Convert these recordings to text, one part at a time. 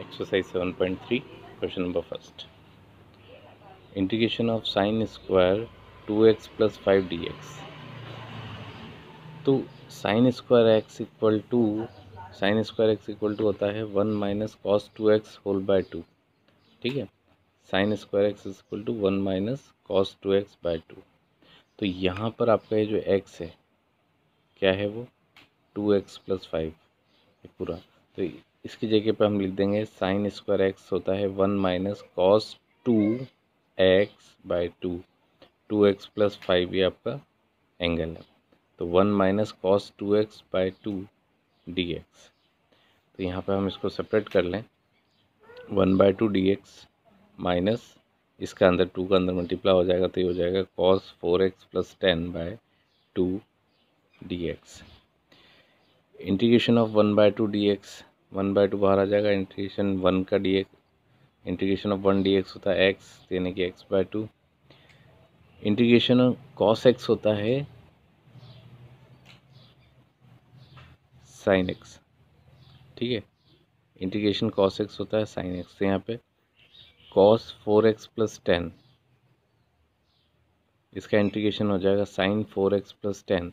exercise 7.3 first integration of sine square two x plus five d x तो sine square x equal to sine square x equal to होता है one minus cos two x whole by two ठीक है sine square x equal to one minus cos two x by two तो यहाँ पर आपका ये जो एक्स है क्या है वो टू एक्स प्लस फाइव पूरा तो इसकी जगह पर हम लिख देंगे साइन स्क्वायर एक्स होता है one minus cos two x by two two x plus five ये आपका एंगल है तो one minus cos two x by two d x तो यहाँ पर हम इसको सेपरेट कर लें one by two d x minus इसका अंदर टू का अंदर मल्टीप्लाई हो जाएगा तो ये हो जाएगा cos four x plus ten by two d x integration of one by two d x one by two बाहर आ जाएगा इंटीग्रेशन वन का d x integration of one d x होता है एक्स यानी कि x by two integration cos x होता है साइन एक्स ठीक है इंटीग्रेशन कॉस एक्स होता है साइन एक्स तो यहाँ पे cos four x plus ten इसका इंटीग्रेशन हो जाएगा sine four x plus ten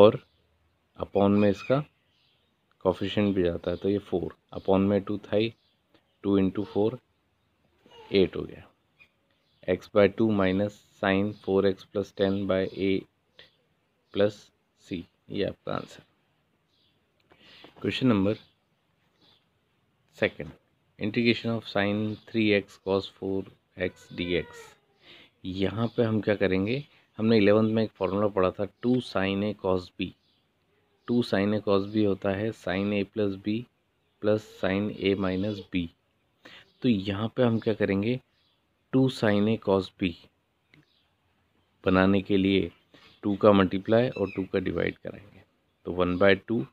और अपॉन में इसका कॉफिशेंट भी जाता है तो ये फोर अपॉन में टू थाई टू इंटू फोर एट हो गया x by two minus sine four x plus ten by eight plus C ये आपका answer question number second integration of sine three x cos four x d x यहाँ पर हम क्या करेंगे हमने इलेवंथ में एक फॉर्मूला पढ़ा था two sine A cos B two sine A cos B होता है sine A plus B plus sine A minus B तो यहाँ पे हम क्या करेंगे two sine A cos B बनाने के लिए टू का मल्टीप्लाई और टू का डिवाइड कराएंगे तो वन बाय टू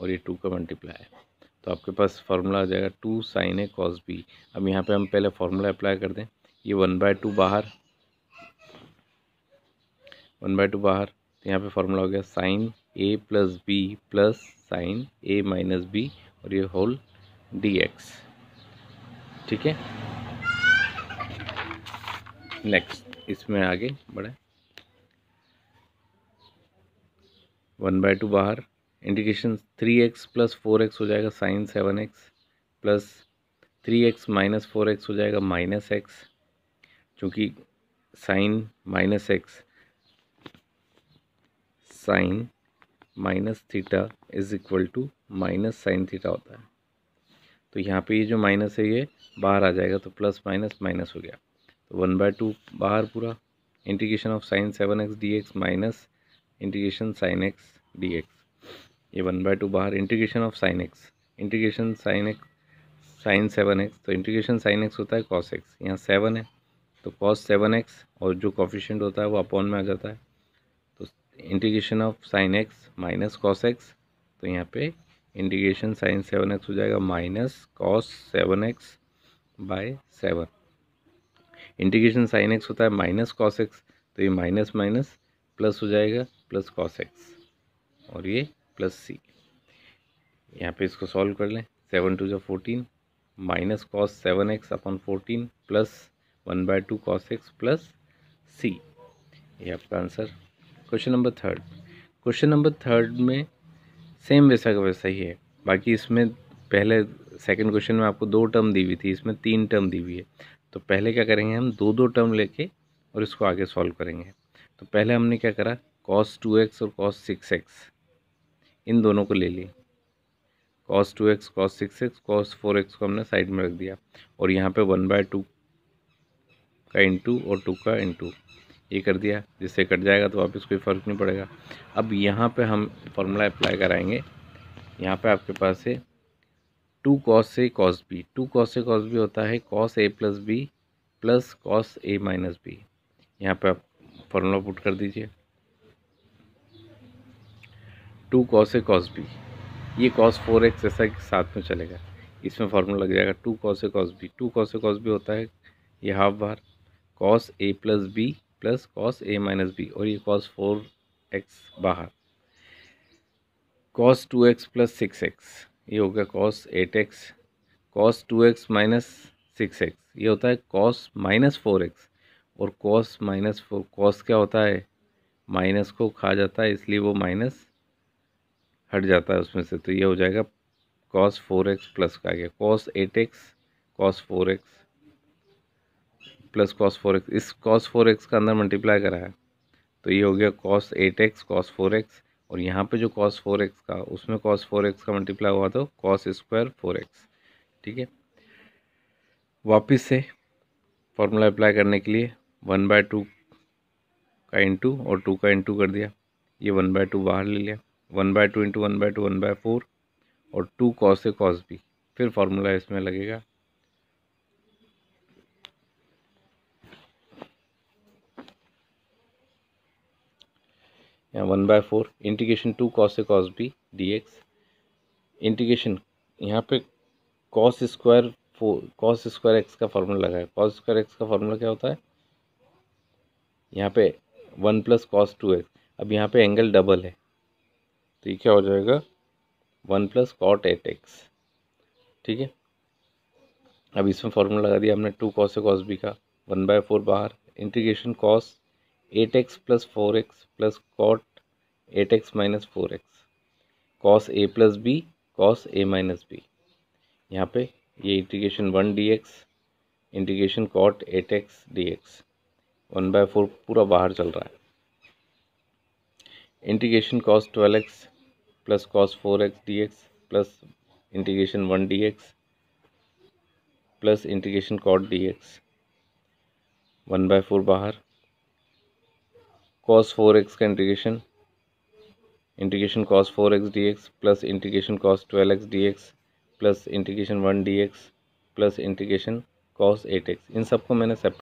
और ये टू का मल्टीप्लाई है तो आपके पास फार्मूला आ जाएगा two sine A cos B अब यहाँ पे हम पहले फार्मूला अप्लाई कर दें ये वन बाय टू बाहर वन बाय टू बाहर तो यहाँ पे फार्मूला हो गया sine A plus B plus sine A minus B और ये होल डी एक्स ठीक है नेक्स्ट इसमें आगे बढ़े वन बाय टू बाहर indication three x plus four x हो जाएगा sine seven x plus three x minus four x हो जाएगा माइनस एक्स चूँकि sine minus x sine minus theta is equal to minus sine theta होता है तो यहाँ पे ये जो माइनस है ये बाहर आ जाएगा तो प्लस माइनस माइनस हो गया तो वन बाय टू बाहर पूरा integration of sine seven x d x minus integration sine x d x ये वन बाय टू बाहर integration of sine x integration sine x sine seven x तो integration sine x होता है cos x यहाँ seven है तो cos seven x और जो कॉफिशेंट होता है वो अपॉन में आ जाता है integration of sine x minus cos x तो यहाँ पे इंटीग्रेशन साइन सेवन एक्स हो जाएगा minus cos seven x by seven integration sine x होता है माइनस कॉस एक्स तो ये माइनस माइनस प्लस हो जाएगा प्लस कॉस एक्स और ये प्लस सी यहाँ पे इसको सॉल्व कर लें सेवन टू जो fourteen minus cos seven x upon fourteen plus one by two cos x plus C ये आपका answer question number third question number third में सेम वैसा का वैसा ही है बाकी इसमें पहले सेकंड क्वेश्चन में आपको दो टर्म दी हुई थी इसमें तीन टर्म दी हुई है तो पहले क्या करेंगे हम दो दो टर्म लेके और इसको आगे सॉल्व करेंगे तो पहले हमने क्या करा कॉस टू एक्स और कॉस सिक्स एक्स इन दोनों को ले लिए cos two x cos six x cos four x को हमने साइड में रख दिया और यहाँ पे वन बाय टू का इंटू और टू का इंटू ये कर दिया जिससे कट जाएगा तो वापस कोई फ़र्क नहीं पड़ेगा अब यहाँ पे हम फार्मूला अप्लाई कराएंगे यहाँ पे आपके पास है टू कॉस से कॉस बी टू कॉस से कॉस बी होता है cos A plus B plus cos A minus B यहाँ पर आप फार्मूला पुट कर दीजिए two cos A cos B ये कॉस फोर एक्स ऐसा के साथ में चलेगा इसमें फार्मूला लग जाएगा two cos A cos B two cos A cos B होता है ये हाफ बार cos A plus B plus cos A minus B और ये कॉस फोर एक्स बाहर cos two x plus six x ये हो गया cos eight x cos two x minus six x ये होता है कॉस माइनस फोर एक्स और कॉस माइनस फोर कॉस क्या होता है माइनस को खा जाता है इसलिए वो माइनस हट जाता है उसमें से तो ये हो जाएगा कॉस फोर एक्स प्लस का गया cos eight x cos four x plus cos four x इस कॉस फोर एक्स का अंदर मल्टीप्लाई करा है तो ये हो गया cos eight x cos four x और यहाँ पे जो कॉस फोर एक्स का उसमें कॉस फोर एक्स का मल्टीप्लाई हुआ तो कॉस स्क्वायर फोर एक्स ठीक है वापस से फॉर्मूला अप्लाई करने के लिए वन बाय टू का इंटू और टू का इंटू कर दिया ये वन बाय टू बाहर ले लिया one by two into one by two one by four और टू कॉस से कॉस भी फिर फार्मूला इसमें लगेगा one by four integration two cos A cos B d x integration यहाँ पे cos square four cos square x का formula लगा है कॉस स्क्वायर एक्स का फार्मूला क्या होता है यहाँ पे one plus cos two x अब यहाँ पे एंगल डबल है तो ये क्या हो जाएगा one plus cot eight x ठीक है अब इसमें फार्मूला लगा दिया हमने two cos A cos B का वन बाय फोर बाहर integration cos eight x plus four x plus cot eight x minus four x cos A plus B cos A minus B यहाँ पे ये integration one d x integration cot eight x d x one by four पूरा बाहर चल रहा है integration cos twelve x plus cos four x d x plus integration one d x plus integration cot d x one by four बाहर cos four x का integration integration cos four x d x plus integration cos twelve x d x plus integration one d x plus integration cos eight x इन सबको मैंने